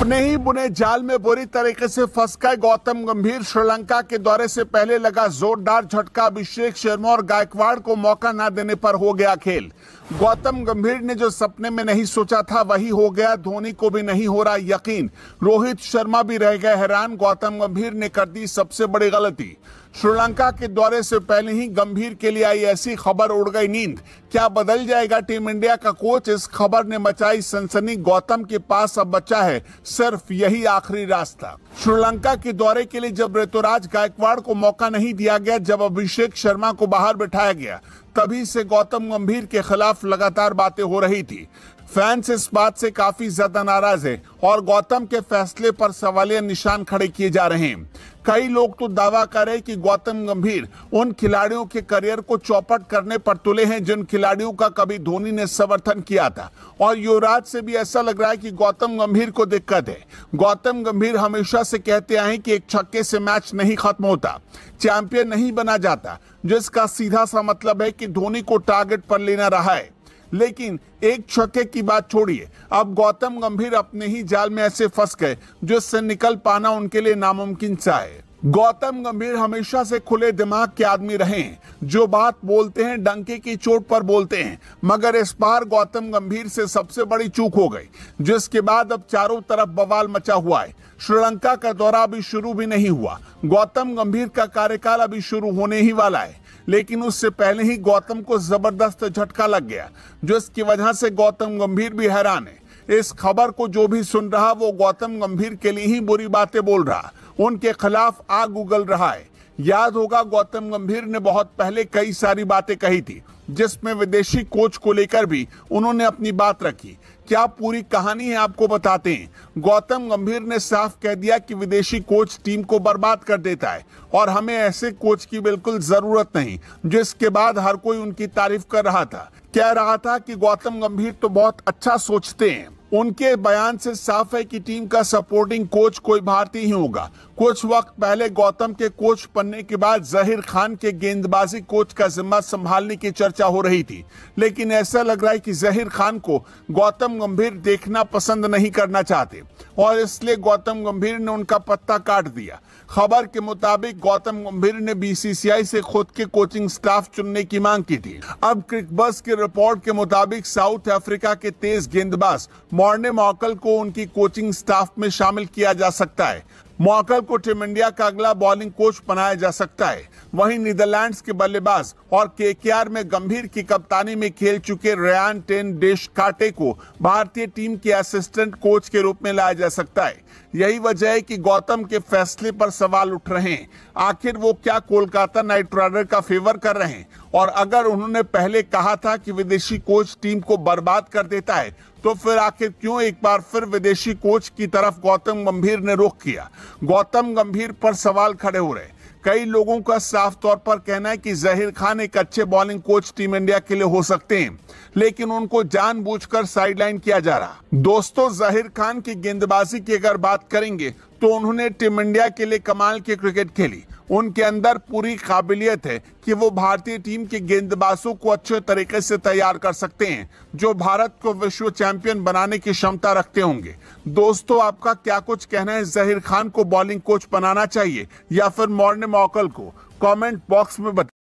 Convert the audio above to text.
अपने ही बुने जाल में बुरी तरीके से फंस गए गौतम गंभीर श्रीलंका के दौरे से पहले लगा जोरदार झटका अभिषेक शर्मा और गायकवाड़ को मौका ना देने पर हो गया खेल गौतम गंभीर ने जो सपने में नहीं सोचा था वही हो गया धोनी को भी नहीं हो रहा यकीन रोहित शर्मा भी रह गए हैरान गौतम गंभीर ने कर दी सबसे बड़ी गलती श्रीलंका के दौरे से पहले ही गंभीर के लिए आई ऐसी खबर उड़ गई नींद क्या बदल जाएगा टीम इंडिया का कोच इस खबर ने मचाई सनसनी गौतम के पास अब बचा है सिर्फ यही आखिरी रास्ता श्रीलंका के दौरे के लिए जब ऋतुराज गायकवाड़ को मौका नहीं दिया गया जब अभिषेक शर्मा को बाहर बैठाया गया तभी से गौतम गंभीर के खिलाफ लगातार बातें हो रही थी फैंस इस बात से काफी ज्यादा नाराज है और गौतम के फैसले पर सवालिया निशान खड़े किए जा रहे हैं कई लोग तो दावा कर रहे हैं कि गौतम गंभीर उन खिलाड़ियों के करियर को चौपट करने पर तुले हैं जिन खिलाड़ियों का कभी धोनी ने समर्थन किया था और युवराज से भी ऐसा लग रहा है कि गौतम गंभीर को दिक्कत है गौतम गंभीर हमेशा से कहते आए कि एक छक्के से मैच नहीं खत्म होता चैंपियन नहीं बना जाता जिसका सीधा सा मतलब है कि धोनी को टारगेट पर लेना रहा है लेकिन एक छक्के की बात छोड़िए अब गौतम गंभीर अपने ही जाल में ऐसे फंस गए जो इससे निकल पाना उनके लिए नामुमकिन सा है गौतम गंभीर हमेशा से खुले दिमाग के आदमी रहे जो बात बोलते हैं डंके की चोट पर बोलते हैं मगर इस बार गौतम गंभीर से सबसे बड़ी चूक हो गई जिसके बाद अब चारों तरफ बवाल मचा हुआ है श्रीलंका का दौरा अभी शुरू भी नहीं हुआ गौतम गंभीर का कार्यकाल अभी शुरू होने ही वाला है लेकिन उससे पहले ही गौतम को जबरदस्त झटका लग गया जिसकी वजह से गौतम गंभीर भी हैरान है इस खबर को जो भी सुन रहा वो गौतम गंभीर के लिए ही बुरी बातें बोल रहा उनके खिलाफ आग उगल रहा है याद होगा गौतम गंभीर ने बहुत पहले कई सारी बातें कही थी जिसमें विदेशी कोच को लेकर भी उन्होंने अपनी बात रखी क्या पूरी कहानी है आपको बताते हैं गौतम गंभीर ने साफ कह दिया कि विदेशी कोच टीम को बर्बाद कर देता है और हमें ऐसे कोच की बिल्कुल जरूरत नहीं जिसके बाद हर कोई उनकी तारीफ कर रहा था कह रहा था कि गौतम गंभीर तो बहुत अच्छा सोचते हैं उनके बयान से साफ है कि टीम का सपोर्टिंग कोच कोई भारतीय ही होगा कुछ वक्त पहले गौतम के कोच बनने के बाद जहिर खान के गेंदबाजी कोच का जिम्मा संभालने की चर्चा हो रही थी लेकिन ऐसा लग रहा है कि जहिर खान को गौतम गंभीर देखना पसंद नहीं करना चाहते और इसलिए गौतम गंभीर ने उनका पत्ता काट दिया खबर के मुताबिक गौतम गंभीर ने बीसीसीआई से खुद के कोचिंग स्टाफ चुनने की मांग की थी अब क्रिकबस की रिपोर्ट के मुताबिक साउथ अफ्रीका के तेज गेंदबाज मॉर्ने मॉकल को उनकी कोचिंग स्टाफ में शामिल किया जा सकता है मौकल को टीम इंडिया का अगला बॉलिंग कोच बनाया जा सकता है वहीं नीदरलैंड्स के बल्लेबाज और के में गंभीर की कप्तानी में खेल चुके रयान टेन डेश काटे को भारतीय टीम के असिस्टेंट कोच के रूप में लाया जा सकता है यही वजह है कि गौतम के फैसले पर सवाल उठ रहे हैं आखिर वो क्या कोलकाता नाइट राइडर का फेवर कर रहे हैं और अगर उन्होंने पहले कहा था कि विदेशी कोच टीम को बर्बाद कर देता है तो फिर आखिर क्यों एक बार फिर विदेशी कोच की तरफ गौतम गंभीर ने रुख किया गौतम गंभीर पर सवाल खड़े हो रहे कई लोगों का साफ तौर पर कहना है कि जहिर खान एक अच्छे बॉलिंग कोच टीम इंडिया के लिए हो सकते हैं लेकिन उनको जानबूझकर साइडलाइन किया जा रहा दोस्तों जहिर खान की गेंदबाजी की अगर बात करेंगे तो उन्होंने टीम इंडिया के लिए कमाल की क्रिकेट खेली उनके अंदर पूरी काबिलियत है कि वो भारतीय टीम के गेंदबाजों को अच्छे तरीके से तैयार कर सकते हैं जो भारत को विश्व चैंपियन बनाने की क्षमता रखते होंगे दोस्तों आपका क्या कुछ कहना है जहीर खान को बॉलिंग कोच बनाना चाहिए या फिर मॉर्निंग मॉकल को कमेंट बॉक्स में बता